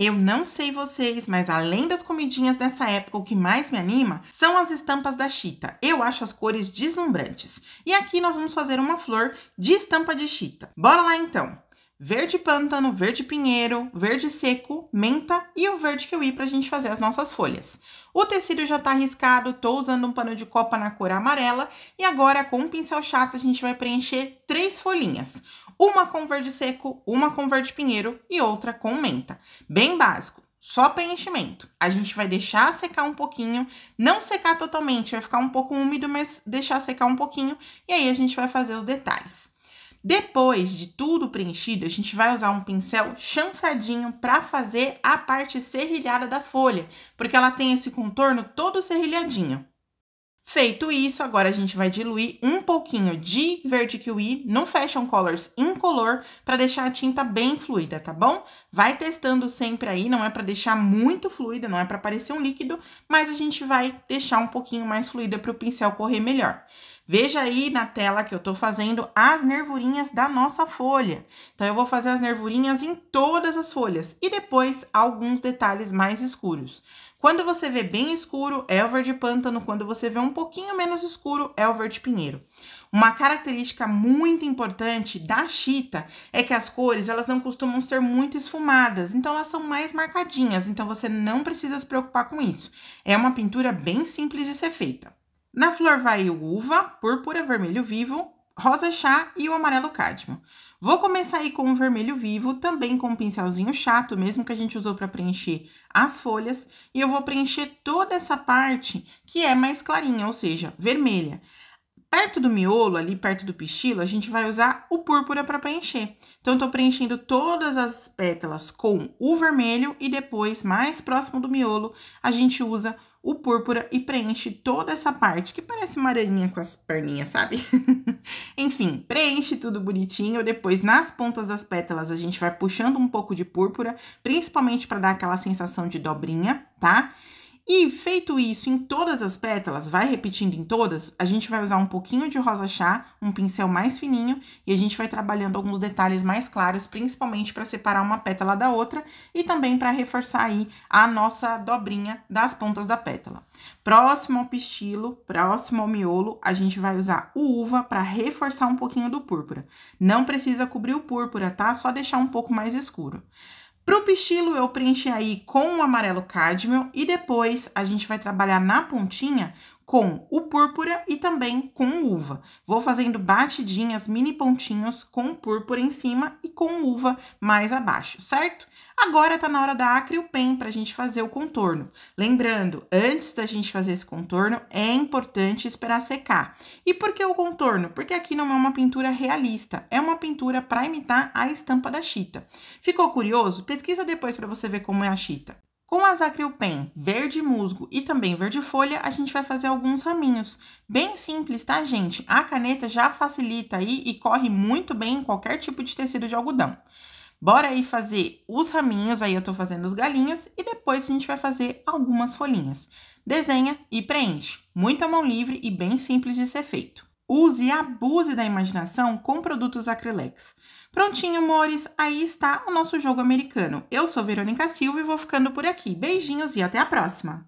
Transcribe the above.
Eu não sei vocês, mas além das comidinhas dessa época, o que mais me anima são as estampas da chita. Eu acho as cores deslumbrantes. E aqui nós vamos fazer uma flor de estampa de chita. Bora lá então! Verde pântano, verde pinheiro, verde seco, menta e o verde kiwi para a gente fazer as nossas folhas. O tecido já está riscado, estou usando um pano de copa na cor amarela e agora com um pincel chato a gente vai preencher três folhinhas uma com verde seco, uma com verde pinheiro e outra com menta. Bem básico, só preenchimento. A gente vai deixar secar um pouquinho, não secar totalmente, vai ficar um pouco úmido, mas deixar secar um pouquinho e aí a gente vai fazer os detalhes. Depois de tudo preenchido, a gente vai usar um pincel chanfradinho para fazer a parte serrilhada da folha, porque ela tem esse contorno todo serrilhadinho. Feito isso, agora a gente vai diluir um pouquinho de verde QI no Fashion Colors incolor para deixar a tinta bem fluida, tá bom? Vai testando sempre aí, não é para deixar muito fluida, não é para parecer um líquido, mas a gente vai deixar um pouquinho mais fluida para o pincel correr melhor. Veja aí na tela que eu tô fazendo as nervurinhas da nossa folha. Então, eu vou fazer as nervurinhas em todas as folhas e depois alguns detalhes mais escuros. Quando você vê bem escuro, é o verde pântano. Quando você vê um pouquinho menos escuro, é o verde pinheiro. Uma característica muito importante da chita é que as cores elas não costumam ser muito esfumadas, então elas são mais marcadinhas, então você não precisa se preocupar com isso. É uma pintura bem simples de ser feita. Na flor vai o uva, púrpura, vermelho vivo, rosa chá e o amarelo cádmio. Vou começar aí com o vermelho vivo, também com um pincelzinho chato, mesmo que a gente usou para preencher as folhas, e eu vou preencher toda essa parte que é mais clarinha, ou seja, vermelha. Perto do miolo, ali perto do pistilo, a gente vai usar o púrpura para preencher. Então, estou preenchendo todas as pétalas com o vermelho e depois, mais próximo do miolo, a gente usa o púrpura e preenche toda essa parte, que parece uma aranha com as perninhas, sabe? Enfim, preenche tudo bonitinho. Depois, nas pontas das pétalas, a gente vai puxando um pouco de púrpura, principalmente para dar aquela sensação de dobrinha, tá? Tá? E feito isso em todas as pétalas, vai repetindo em todas, a gente vai usar um pouquinho de rosa chá, um pincel mais fininho, e a gente vai trabalhando alguns detalhes mais claros, principalmente para separar uma pétala da outra e também para reforçar aí a nossa dobrinha das pontas da pétala. Próximo ao pistilo, próximo ao miolo, a gente vai usar o uva para reforçar um pouquinho do púrpura. Não precisa cobrir o púrpura, tá? Só deixar um pouco mais escuro. Para o pistilo, eu preencher aí com o amarelo cádmio e depois a gente vai trabalhar na pontinha com o púrpura e também com uva. Vou fazendo batidinhas, mini pontinhos com púrpura em cima e com uva mais abaixo, certo? Agora tá na hora da acrilpen para a gente fazer o contorno. Lembrando, antes da gente fazer esse contorno, é importante esperar secar. E por que o contorno? Porque aqui não é uma pintura realista, é uma pintura para imitar a estampa da chita. Ficou curioso? Pesquisa depois para você ver como é a chita. Com as acrilpen, verde musgo e também verde folha, a gente vai fazer alguns raminhos. Bem simples, tá, gente? A caneta já facilita aí e corre muito bem em qualquer tipo de tecido de algodão. Bora aí fazer os raminhos, aí eu tô fazendo os galinhos, e depois a gente vai fazer algumas folhinhas. Desenha e preenche. Muita mão livre e bem simples de ser feito. Use e abuse da imaginação com produtos Acrylex. Prontinho, amores, aí está o nosso jogo americano. Eu sou Verônica Silva e vou ficando por aqui. Beijinhos e até a próxima!